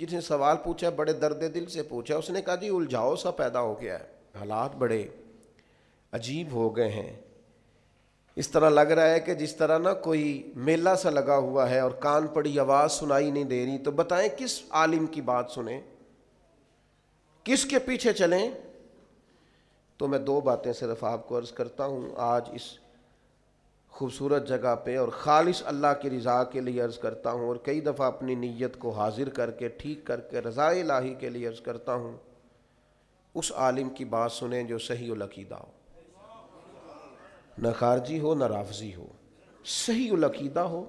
जिसने सवाल पूछा बड़े दर्द दिल से पूछा उसने कहा जी उलझाओ सा पैदा हो गया है हालात बड़े अजीब हो गए हैं इस तरह लग रहा है कि जिस तरह ना कोई मेला सा लगा हुआ है और कान पड़ी आवाज़ सुनाई नहीं दे रही तो बताएं किस आलिम की बात सुने किसके पीछे चलें तो मैं दो बातें सिर्फ आपको अर्ज़ करता हूं आज इस खूबसूरत जगह पे और ख़ालिश अल्लाह की रज़ा के लिए अर्ज़ करता हूँ और कई दफ़ा अपनी नीयत को हाजिर करके ठीक करके रज़ा लाही के लिए अर्ज़ करता हूँ उस आलिम की बात सुने जो सही उलकीदा हो न खारजी हो न राफजी हो सही उलकीदा हो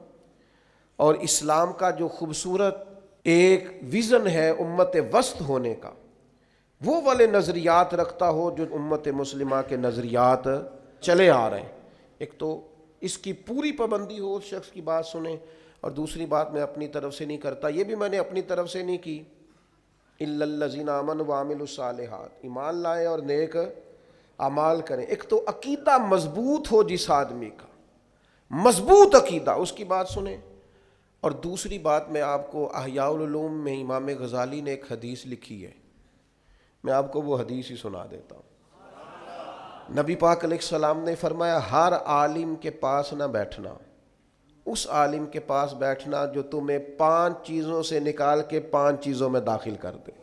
और इस्लाम का जो खूबसूरत एक विज़न है उम्मत वस्त होने का वो वाले नज़रियात रखता हो जो उम्मत मुसलिमा के नज़रियात चले आ रहे हैं एक तो इसकी पूरी पाबंदी हो उस शख्स की बात सुने और दूसरी बात मैं अपनी तरफ से नहीं करता ये भी मैंने अपनी तरफ से नहीं की इल्लजीना अमन हाथ ईमान लाए और नेक अमाल करें एक तो अकीदा मजबूत हो जिस आदमी का मजबूत अकीदा उसकी बात सुने और दूसरी बात मैं आपको अहियालूम में इमाम गज़ाली ने एक हदीस लिखी है मैं आपको वो हदीस ही सुना देता हूँ नबी पाक सलाम ने फरमाया हर आलिम के पास ना बैठना उस आलिम के पास बैठना जो तुम्हें पांच चीज़ों से निकाल के पांच चीज़ों में दाखिल कर दे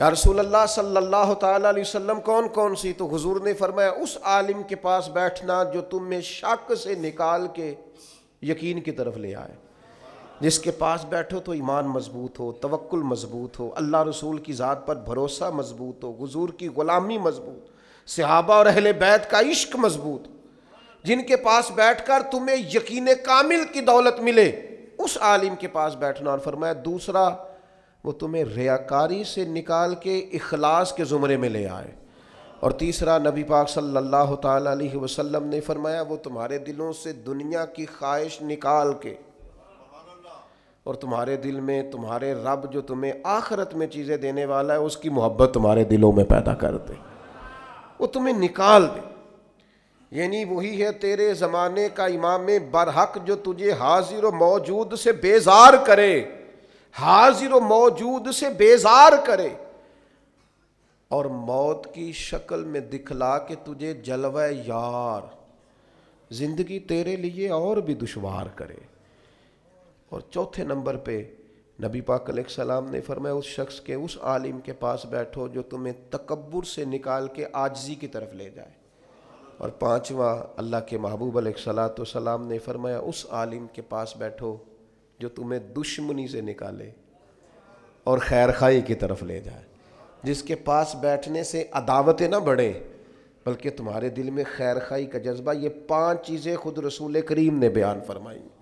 या रसूलुल्लाह सल्लल्लाहु अलैहि वसल्लम कौन कौन सी तो हज़ूर ने फरमाया उस आलिम के पास बैठना जो तुम्हें शक से निकाल के यकीन की तरफ ले आए जिसके पास बैठो तो ईमान मजबूत हो तवक्ल मजबूत हो अल्लाह रसूल की ज़ात पर भरोसा मजबूत हो हज़ूर की ग़ुलामी मजबूत हो सहाबा और अहल बैत का इश्क मजबूत जिनके पास बैठकर तुम्हें यकीन कामिल की दौलत मिले उस आलिम के पास बैठना और फरमाया दूसरा वो तुम्हें रियाकारी से निकाल के इखलास के ज़ुमरे में ले आए और तीसरा नबी पाक सल्लल्लाहु अलैहि वसल्लम ने फरमाया वो तुम्हारे दिलों से दुनिया की ख्वाहिश निकाल के और तुम्हारे दिल में तुम्हारे रब जो तुम्हें आखरत में चीज़ें देने वाला है उसकी मोहब्बत तुम्हारे दिलों में पैदा कर दे वो तुम्हें निकाल दे यानी वही है तेरे ज़माने का इमाम बरहक जो तुझे हाजिर व मौजूद से बेजार करे हाजिर व मौजूद से बेजार करे और मौत की शक्ल में दिखला के तुझे जलवा यार ज़िंदगी तेरे लिए और भी दुशवार करे और चौथे नंबर पे नबी पाक सलाम ने फरमाया उस शख्स के उस आलिम के पास बैठो जो तुम्हें तकबर से निकाल के आजजी की तरफ ले जाए और पांचवा अल्लाह के महबूब सलात सलाम ने फरमाया उस आलिम के पास बैठो जो तुम्हें दुश्मनी से निकाले और खैर खाई की तरफ ले जाए जिसके पास बैठने से अदावतें ना बढ़ें बल्कि तुम्हारे दिल में खैर खाई का जज्बा ये पांच चीज़ें खुद रसूल करीम ने बयान फरमाई